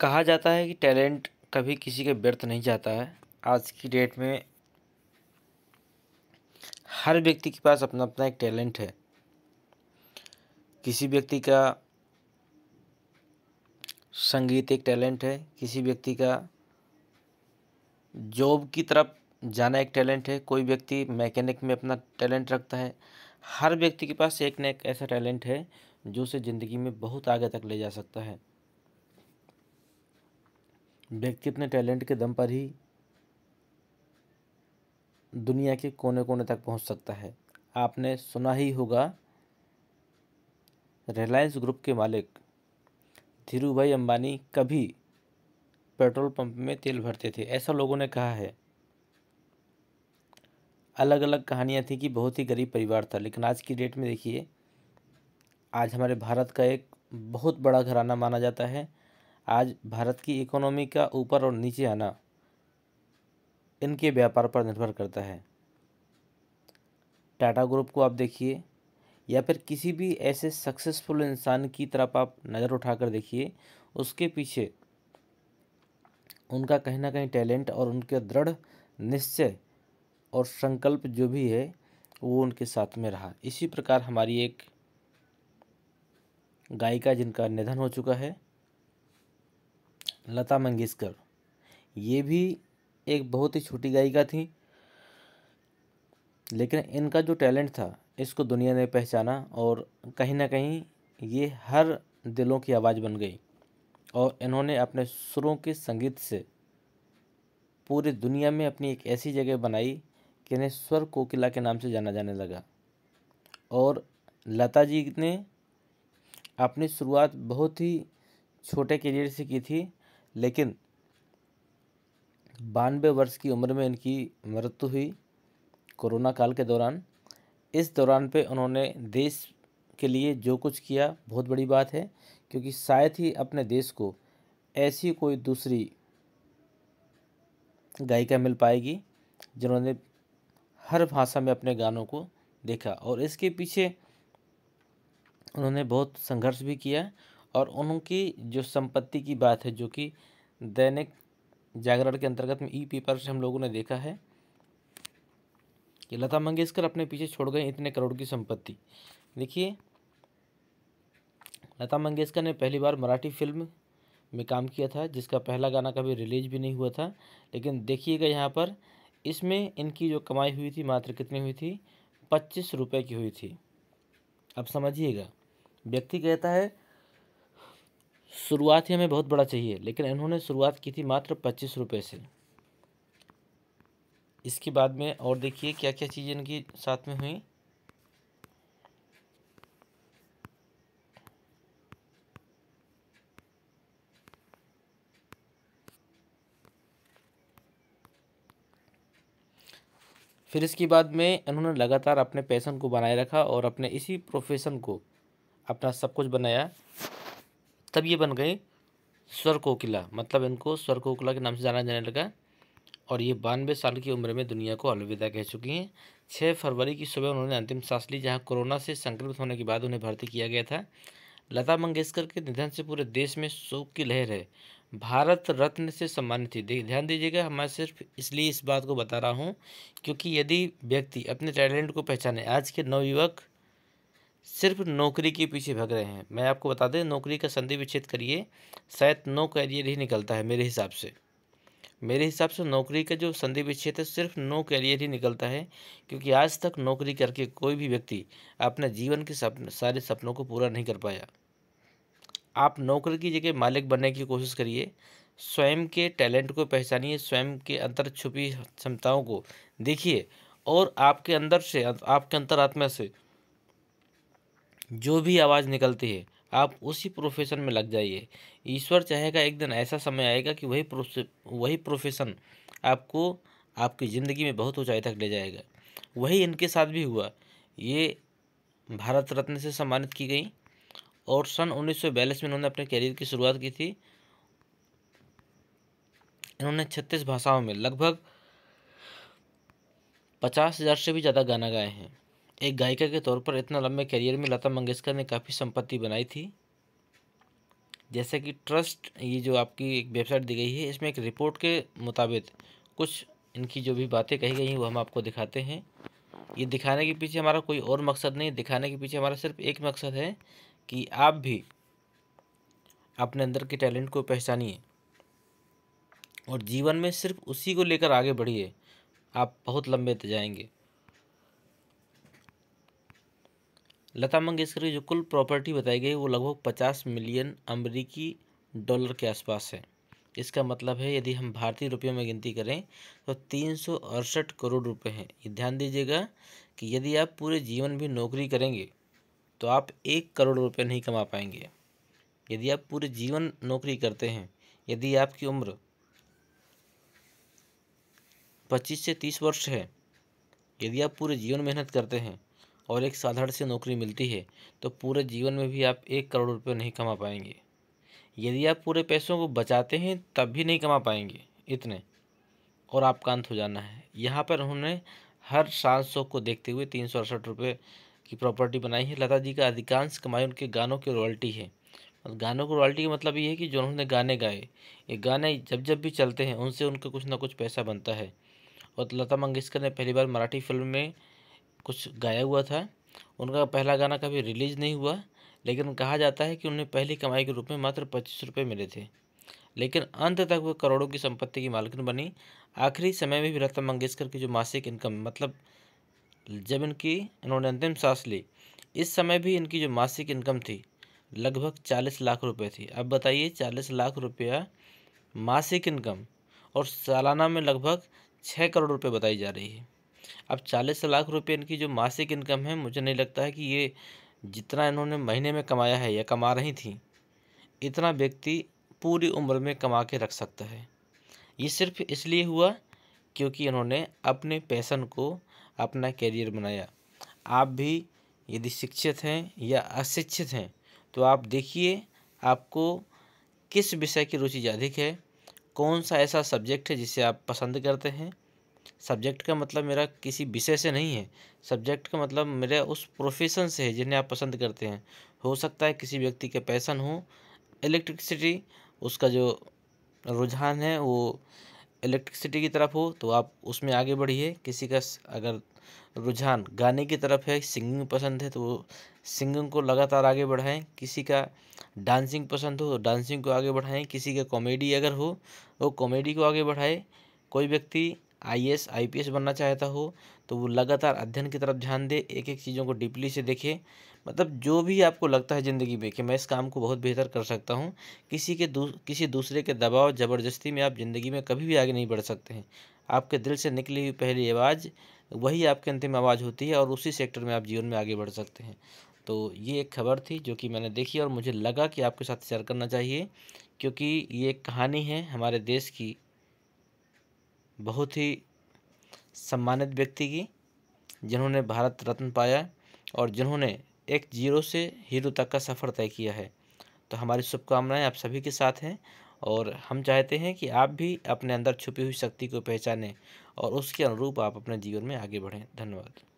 कहा जाता है कि टैलेंट कभी किसी के व्यर्थ नहीं जाता है आज की डेट में हर व्यक्ति के पास अपना अपना एक टैलेंट है किसी व्यक्ति का संगीत एक टैलेंट है किसी व्यक्ति का जॉब की तरफ जाना एक टैलेंट है कोई व्यक्ति मैकेनिक में अपना टैलेंट रखता है हर व्यक्ति के पास एक न एक ऐसा टैलेंट है जो उसे ज़िंदगी में बहुत आगे तक ले जा सकता है व्यक्ति अपने टैलेंट के दम पर ही दुनिया के कोने कोने तक पहुंच सकता है आपने सुना ही होगा रिलायंस ग्रुप के मालिक धीरू भाई अम्बानी कभी पेट्रोल पंप में तेल भरते थे ऐसा लोगों ने कहा है अलग अलग कहानियाँ थी कि बहुत ही गरीब परिवार था लेकिन आज की डेट में देखिए आज हमारे भारत का एक बहुत बड़ा घराना माना जाता है आज भारत की इकोनॉमी का ऊपर और नीचे आना इनके व्यापार पर निर्भर करता है टाटा ग्रुप को आप देखिए या फिर किसी भी ऐसे सक्सेसफुल इंसान की तरफ आप नज़र उठाकर देखिए उसके पीछे उनका कहीं ना कहीं टैलेंट और उनके दृढ़ निश्चय और संकल्प जो भी है वो उनके साथ में रहा इसी प्रकार हमारी एक गायिका जिनका निधन हो चुका है लता मंगेशकर ये भी एक बहुत ही छोटी गायिका थी लेकिन इनका जो टैलेंट था इसको दुनिया ने पहचाना और कहीं ना कहीं ये हर दिलों की आवाज़ बन गई और इन्होंने अपने सुरों के संगीत से पूरी दुनिया में अपनी एक ऐसी जगह बनाई कि इन्हें स्वर कोकिला के नाम से जाना जाने लगा और लता जी ने अपनी शुरुआत बहुत ही छोटे करियर से की थी लेकिन बानवे वर्ष की उम्र में इनकी मृत्यु हुई कोरोना काल के दौरान इस दौरान पे उन्होंने देश के लिए जो कुछ किया बहुत बड़ी बात है क्योंकि शायद ही अपने देश को ऐसी कोई दूसरी गायिका मिल पाएगी जिन्होंने हर भाषा में अपने गानों को देखा और इसके पीछे उन्होंने बहुत संघर्ष भी किया और उनकी जो संपत्ति की बात है जो कि दैनिक जागरण के अंतर्गत में ई पेपर से हम लोगों ने देखा है कि लता मंगेशकर अपने पीछे छोड़ गए इतने करोड़ की संपत्ति देखिए लता मंगेशकर ने पहली बार मराठी फिल्म में काम किया था जिसका पहला गाना कभी रिलीज भी नहीं हुआ था लेकिन देखिएगा यहाँ पर इसमें इनकी जो कमाई हुई थी मात्र कितनी हुई थी पच्चीस रुपये की हुई थी अब समझिएगा व्यक्ति कहता है शुरुआत ही हमें बहुत बड़ा चाहिए लेकिन इन्होंने शुरुआत की थी मात्र पच्चीस रुपये से इसके बाद में और देखिए क्या क्या चीज़ें इनकी साथ में हुई फिर इसके बाद में इन्होंने लगातार अपने पैसन को बनाए रखा और अपने इसी प्रोफेशन को अपना सब कुछ बनाया तब ये बन गए स्वर कोकिला मतलब इनको स्वर कोकिला के नाम से जाना जाने लगा और ये बानवे साल की उम्र में दुनिया को अलविदा कह चुकी हैं छः फरवरी की सुबह उन्होंने अंतिम सांस ली जहाँ कोरोना से संक्रमित होने के बाद उन्हें भर्ती किया गया था लता मंगेशकर के निधन से पूरे देश में शोक की लहर है भारत रत्न से सम्मानित थी ध्यान दीजिएगा मैं सिर्फ इसलिए इस बात को बता रहा हूँ क्योंकि यदि व्यक्ति अपने टैलेंट को पहचाने आज के नवयुवक सिर्फ नौकरी के पीछे भाग रहे हैं मैं आपको बता दें नौकरी का संधि विच्छेद करिए शायद नो कैरियर ही निकलता है मेरे हिसाब से मेरे हिसाब से नौकरी का जो संधि विच्छेद है सिर्फ नो कैरियर ही निकलता है क्योंकि आज तक नौकरी करके कोई भी व्यक्ति अपने जीवन के सपन सारे सपनों को पूरा नहीं कर पाया आप नौकरी की जगह मालिक बनने की कोशिश करिए स्वयं के टैलेंट को पहचानिए स्वयं के अंतर छुपी क्षमताओं को देखिए और आपके अंदर से आपके अंतरात्मा से जो भी आवाज़ निकलती है आप उसी प्रोफेशन में लग जाइए ईश्वर चाहेगा एक दिन ऐसा समय आएगा कि वही वही प्रोफेशन आपको आपकी ज़िंदगी में बहुत ऊंचाई तक ले जाएगा वही इनके साथ भी हुआ ये भारत रत्न से सम्मानित की गई और सन उन्नीस में इन्होंने अपने करियर की शुरुआत की थी इन्होंने छत्तीस भाषाओं में लगभग पचास हज़ार से भी ज़्यादा गाना गाए हैं एक गायिका के तौर पर इतना लंबे करियर में लता मंगेशकर ने काफ़ी संपत्ति बनाई थी जैसे कि ट्रस्ट ये जो आपकी एक वेबसाइट दी गई है इसमें एक रिपोर्ट के मुताबिक कुछ इनकी जो भी बातें कही गई हैं वो हम आपको दिखाते हैं ये दिखाने के पीछे हमारा कोई और मकसद नहीं दिखाने के पीछे हमारा सिर्फ एक मकसद है कि आप भी अपने अंदर के टैलेंट को पहचानिए और जीवन में सिर्फ उसी को लेकर आगे बढ़िए आप बहुत लंबे जाएंगे लता मंगेशकर की जो कुल प्रॉपर्टी बताई गई वो लगभग पचास मिलियन अमरीकी डॉलर के आसपास है इसका मतलब है यदि हम भारतीय रुपयों में गिनती करें तो तीन सौ अड़सठ करोड़ रुपए हैं ये ध्यान दीजिएगा कि यदि आप पूरे जीवन भी नौकरी करेंगे तो आप एक करोड़ रुपए नहीं कमा पाएंगे यदि आप पूरे जीवन नौकरी करते हैं यदि आपकी उम्र पच्चीस से तीस वर्ष है यदि आप पूरे जीवन मेहनत करते हैं और एक साधारण सी नौकरी मिलती है तो पूरे जीवन में भी आप एक करोड़ रुपये नहीं कमा पाएंगे यदि आप पूरे पैसों को बचाते हैं तब भी नहीं कमा पाएंगे इतने और आपका अंत हो जाना है यहाँ पर उन्होंने हर सात सौ को देखते हुए तीन सौ अड़सठ रुपये की प्रॉपर्टी बनाई है लता जी का अधिकांश कमाई उनके गानों की रॉयल्टी है गानों की रॉयल्टी का मतलब ये है कि जो उन्होंने गाने गाए ये गाने जब जब भी चलते हैं उनसे उनका कुछ ना कुछ पैसा बनता है और लता मंगेशकर ने पहली बार मराठी फिल्म में कुछ गाया हुआ था उनका पहला गाना कभी रिलीज़ नहीं हुआ लेकिन कहा जाता है कि उन्हें पहली कमाई के रूप में मात्र पच्चीस रुपये मिले थे लेकिन अंत तक वह करोड़ों की संपत्ति की मालकिन बनी आखिरी समय में भी लता मंगेशकर की जो मासिक इनकम मतलब जब इनकी इन्होंने अंतिम सांस ली इस समय भी इनकी जो मासिक इनकम थी लगभग चालीस लाख रुपए थी अब बताइए चालीस लाख रुपया मासिक इनकम और सालाना में लगभग छः करोड़ रुपए बताई जा रही है अब चालीस लाख रुपये इनकी जो मासिक इनकम है मुझे नहीं लगता है कि ये जितना इन्होंने महीने में कमाया है या कमा रही थी इतना व्यक्ति पूरी उम्र में कमा के रख सकता है ये सिर्फ इसलिए हुआ क्योंकि इन्होंने अपने पैसन को अपना करियर बनाया आप भी यदि शिक्षित हैं या अशिक्षित हैं तो आप देखिए आपको किस विषय की रुचि अधिक है कौन सा ऐसा सब्जेक्ट है जिसे आप पसंद करते हैं सब्जेक्ट का मतलब मेरा किसी विषय से नहीं है सब्जेक्ट का मतलब मेरे उस प्रोफेशन से है जिन्हें आप पसंद करते हैं हो सकता है किसी व्यक्ति का पैसन हो इलेक्ट्रिसिटी उसका जो रुझान है वो इलेक्ट्रिसिटी की तरफ हो तो आप उसमें आगे बढ़िए किसी का अगर रुझान गाने की तरफ है सिंगिंग पसंद है तो वो सिंगिंग को लगातार आगे बढ़ाएं किसी का डांसिंग पसंद हो तो डांसिंग को आगे बढ़ाएं किसी का कॉमेडी अगर हो वो तो कॉमेडी को आगे बढ़ाए कोई व्यक्ति आईएएस आईपीएस बनना चाहता हो तो वो लगातार अध्ययन की तरफ ध्यान दे एक एक चीज़ों को डीपली से देखे मतलब जो भी आपको लगता है ज़िंदगी में कि मैं इस काम को बहुत बेहतर कर सकता हूँ किसी के दू, किसी दूसरे के दबाव ज़बरदस्ती में आप ज़िंदगी में कभी भी आगे नहीं बढ़ सकते हैं आपके दिल से निकली हुई पहली आवाज़ वही आपके अंतिम आवाज़ होती है और उसी सेक्टर में आप जीवन में आगे बढ़ सकते हैं तो ये एक खबर थी जो कि मैंने देखी और मुझे लगा कि आपके साथ शेयर करना चाहिए क्योंकि ये एक कहानी है हमारे देश की बहुत ही सम्मानित व्यक्ति की जिन्होंने भारत रत्न पाया और जिन्होंने एक जीरो से हीरो तक का सफ़र तय किया है तो हमारी शुभकामनाएं आप सभी के साथ हैं और हम चाहते हैं कि आप भी अपने अंदर छुपी हुई शक्ति को पहचानें और उसके अनुरूप आप अपने जीवन में आगे बढ़ें धन्यवाद